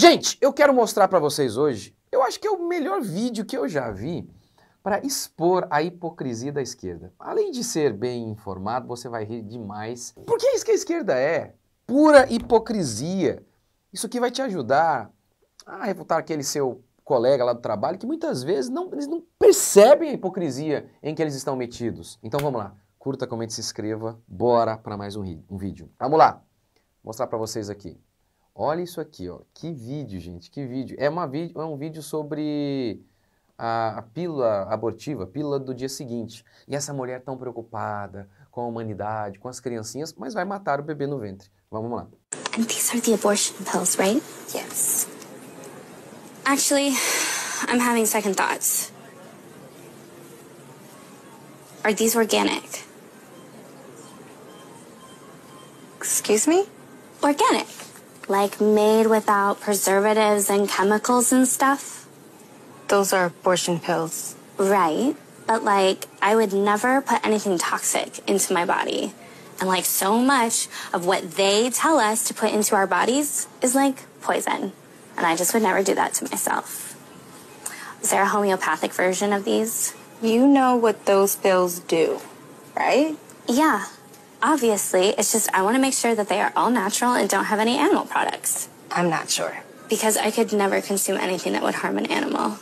Gente, eu quero mostrar para vocês hoje, eu acho que é o melhor vídeo que eu já vi para expor a hipocrisia da esquerda. Além de ser bem informado, você vai rir demais. Porque é isso que a esquerda é, pura hipocrisia. Isso aqui vai te ajudar a refutar aquele seu colega lá do trabalho que muitas vezes não, eles não percebem a hipocrisia em que eles estão metidos. Então vamos lá, curta, comente, se inscreva, bora para mais um, um vídeo. Vamos lá, vou mostrar para vocês aqui. Olha isso aqui, ó. Que vídeo, gente, que vídeo. É, uma vídeo, é um vídeo sobre a, a pílula abortiva, a pílula do dia seguinte. E essa mulher tão preocupada com a humanidade, com as criancinhas, mas vai matar o bebê no ventre. Vamos lá. And these are the abortion pills, right? Yes. Actually, I'm having second thoughts. Are these organic? Excuse me? Organic. like made without preservatives and chemicals and stuff? Those are abortion pills. Right. But like, I would never put anything toxic into my body. And like, so much of what they tell us to put into our bodies is like poison. And I just would never do that to myself. Is there a homeopathic version of these? You know what those pills do, right? Yeah, Obviously, it's just I want to make sure that they are all natural and don't have any animal products. I'm not sure. Because I could never consume anything that would harm an animal.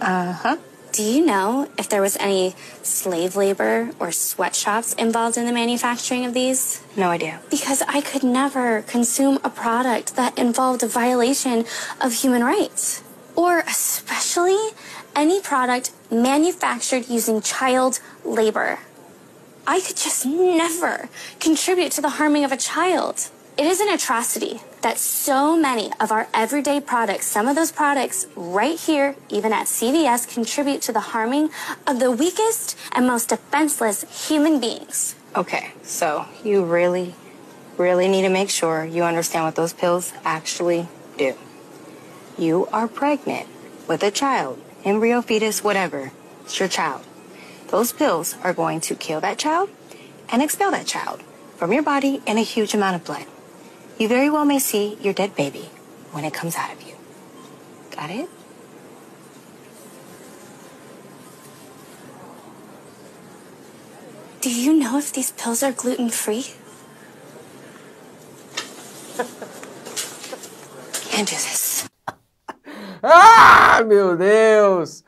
Uh huh. Do you know if there was any slave labor or sweatshops involved in the manufacturing of these? No idea. Because I could never consume a product that involved a violation of human rights. Or especially any product manufactured using child labor. I could just never contribute to the harming of a child. It is an atrocity that so many of our everyday products, some of those products right here, even at CVS, contribute to the harming of the weakest and most defenseless human beings. Okay, so you really, really need to make sure you understand what those pills actually do. You are pregnant with a child, embryo, fetus, whatever. It's your child. Those pills are going to kill that child and expel that child from your body in a huge amount of blood. You very well may see your dead baby when it comes out of you. Got it? Do you know if these pills are gluten free? Can't do this. Ah, meu Deus!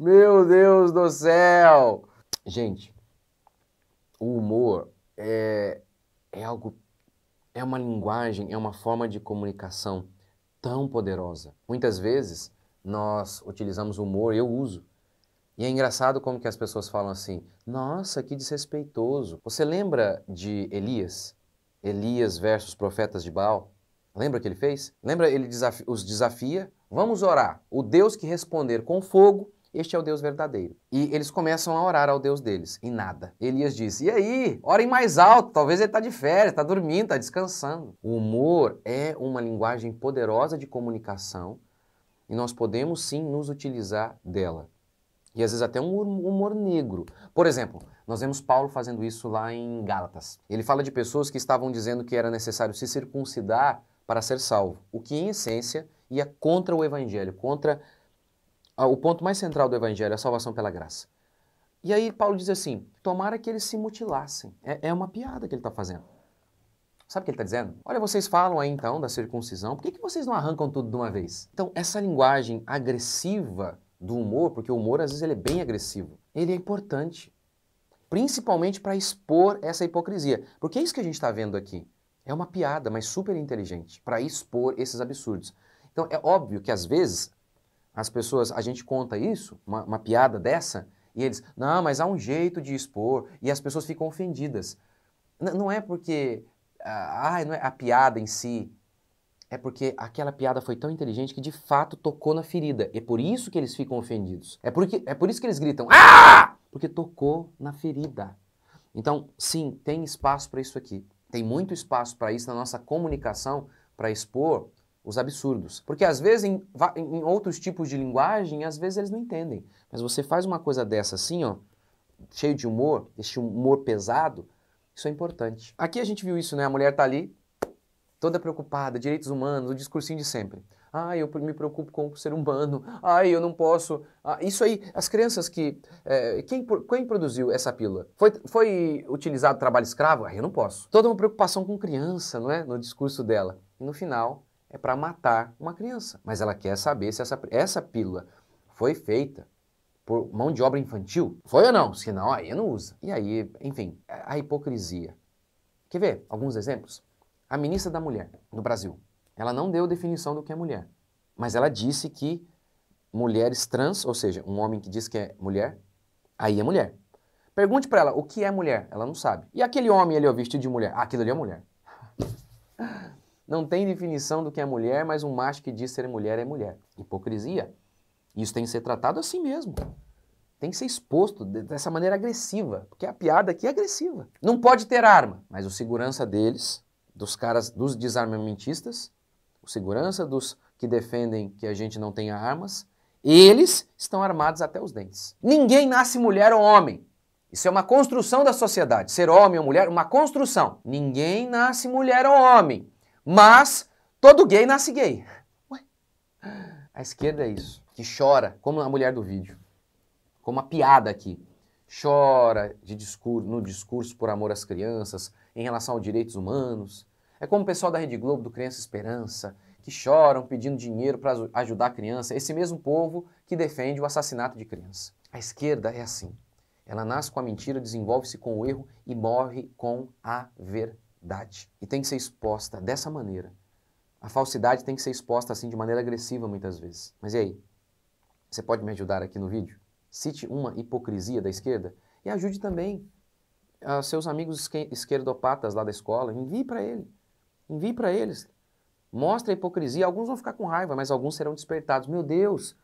Meu Deus do céu! Gente, o humor é, é algo, é uma linguagem, é uma forma de comunicação tão poderosa. Muitas vezes nós utilizamos humor, eu uso. E é engraçado como que as pessoas falam assim: "Nossa, que desrespeitoso". Você lembra de Elias? Elias versus profetas de Baal? Lembra que ele fez? Lembra ele os desafia? Vamos orar. O Deus que responder com fogo este é o Deus verdadeiro. E eles começam a orar ao Deus deles, e nada. Elias diz: E aí, orem mais alto, talvez ele está de férias, está dormindo, está descansando. O humor é uma linguagem poderosa de comunicação e nós podemos sim nos utilizar dela. E às vezes até um hum, humor negro. Por exemplo, nós vemos Paulo fazendo isso lá em Gálatas. Ele fala de pessoas que estavam dizendo que era necessário se circuncidar para ser salvo, o que em essência ia contra o evangelho, contra o ponto mais central do Evangelho, é a salvação pela graça. E aí Paulo diz assim: tomara que eles se mutilassem. É, é uma piada que ele está fazendo. Sabe o que ele está dizendo? Olha, vocês falam aí então da circuncisão, por que, que vocês não arrancam tudo de uma vez? Então, essa linguagem agressiva do humor, porque o humor às vezes ele é bem agressivo, ele é importante. Principalmente para expor essa hipocrisia. Porque é isso que a gente está vendo aqui. É uma piada, mas super inteligente, para expor esses absurdos. Então, é óbvio que às vezes as pessoas, a gente conta isso, uma, uma piada dessa, e eles, não, mas há um jeito de expor, e as pessoas ficam ofendidas. N não é porque ah, não é a piada em si, é porque aquela piada foi tão inteligente que de fato tocou na ferida. É por isso que eles ficam ofendidos. É, porque, é por isso que eles gritam, ah! Porque tocou na ferida. Então, sim, tem espaço para isso aqui. Tem muito espaço para isso na nossa comunicação, para expor os absurdos. Porque às vezes, em, em, outros tipos de linguagem, às vezes eles não entendem. Mas você faz uma coisa dessa assim, ó, cheio de humor, este humor pesado, isso é importante. Aqui a gente viu isso, né? A mulher tá ali, toda preocupada, direitos humanos, o discursinho de sempre. Ah, eu me preocupo com o ser humano. Ah, eu não posso. Ah, isso aí, as crianças que. É, quem, quem produziu essa pílula? Foi, foi utilizado trabalho escravo? Ah, eu não posso. Toda uma preocupação com criança, não é? No discurso dela. E no final, é para matar uma criança. Mas ela quer saber se essa, essa pílula foi feita por mão de obra infantil. Foi ou não? Se não, aí não usa. E aí, enfim, a hipocrisia. Quer ver alguns exemplos? A ministra da Mulher no Brasil, ela não deu definição do que é mulher, mas ela disse que mulheres trans, ou seja, um homem que diz que é mulher, aí é mulher. Pergunte para ela o que é mulher, ela não sabe. E aquele homem ali, ó, vestido de mulher, ah, aquilo ali é mulher. Não tem definição do que é mulher, mas um macho que diz ser mulher é mulher. Hipocrisia. Isso tem que ser tratado assim mesmo. Tem que ser exposto dessa maneira agressiva, porque a piada aqui é agressiva. Não pode ter arma, mas o segurança deles, dos caras, dos desarmamentistas, o segurança dos que defendem que a gente não tenha armas, eles estão armados até os dentes. Ninguém nasce mulher ou homem. Isso é uma construção da sociedade. Ser homem ou mulher, uma construção. Ninguém nasce mulher ou homem. Mas todo gay nasce gay. Ué? A esquerda é isso, que chora, como a mulher do vídeo. Como a piada aqui. Chora de discur no discurso por amor às crianças, em relação aos direitos humanos. É como o pessoal da Rede Globo, do Criança Esperança, que choram pedindo dinheiro para ajudar a criança, esse mesmo povo que defende o assassinato de criança. A esquerda é assim. Ela nasce com a mentira, desenvolve-se com o erro e morre com a verdade e tem que ser exposta dessa maneira. A falsidade tem que ser exposta assim de maneira agressiva muitas vezes. Mas e aí? Você pode me ajudar aqui no vídeo? Cite uma hipocrisia da esquerda e ajude também ah, seus amigos esquerdopatas lá da escola. Envie para ele. Envie para eles. Mostre a hipocrisia. Alguns vão ficar com raiva, mas alguns serão despertados. Meu Deus,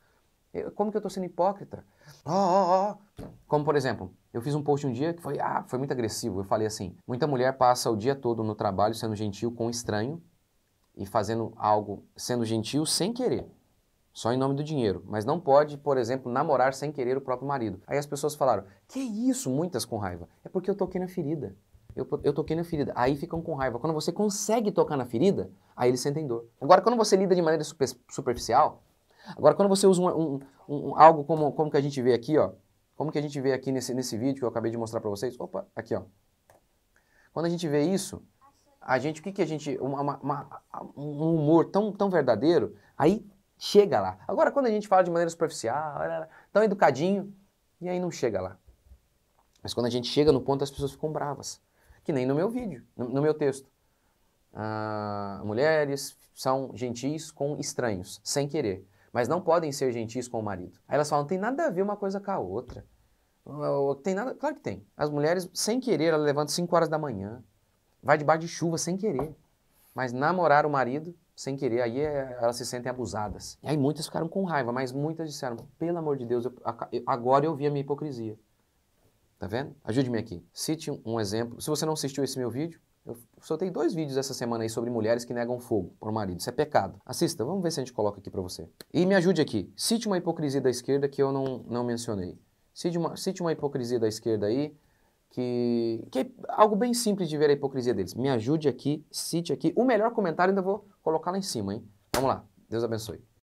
como que eu estou sendo hipócrita? Ó, ó, ó. Como, por exemplo, eu fiz um post um dia que foi, ah, foi muito agressivo. Eu falei assim: muita mulher passa o dia todo no trabalho sendo gentil com um estranho e fazendo algo sendo gentil sem querer. Só em nome do dinheiro. Mas não pode, por exemplo, namorar sem querer o próprio marido. Aí as pessoas falaram: que isso? Muitas com raiva. É porque eu toquei na ferida. Eu, eu toquei na ferida. Aí ficam com raiva. Quando você consegue tocar na ferida, aí eles sentem dor. Agora, quando você lida de maneira super, superficial, Agora, quando você usa um, um, um, algo como, como que a gente vê aqui, ó, como que a gente vê aqui nesse, nesse vídeo que eu acabei de mostrar para vocês, opa, aqui, ó. Quando a gente vê isso, a gente, o que que a gente, uma, uma, uma, um humor tão, tão verdadeiro, aí chega lá. Agora, quando a gente fala de maneira superficial, tão educadinho, e aí não chega lá. Mas quando a gente chega no ponto, as pessoas ficam bravas. Que nem no meu vídeo, no, no meu texto. Ah, mulheres são gentis com estranhos, sem querer mas não podem ser gentis com o marido. Aí elas falam, não tem nada a ver uma coisa com a outra. Tem nada, claro que tem. As mulheres, sem querer, ela levanta 5 horas da manhã, vai debaixo de chuva sem querer. Mas namorar o marido sem querer, aí é, elas se sentem abusadas. E aí muitas ficaram com raiva, mas muitas disseram: pelo amor de Deus, eu, agora eu vi a minha hipocrisia. Tá vendo? Ajude-me aqui. Cite um exemplo. Se você não assistiu esse meu vídeo, eu soltei dois vídeos essa semana aí sobre mulheres que negam fogo por marido. Isso é pecado. Assista, vamos ver se a gente coloca aqui para você. E me ajude aqui. Cite uma hipocrisia da esquerda que eu não, não mencionei. Cite uma, cite uma hipocrisia da esquerda aí que, que é algo bem simples de ver a hipocrisia deles. Me ajude aqui, cite aqui. O melhor comentário ainda vou colocar lá em cima, hein? Vamos lá. Deus abençoe.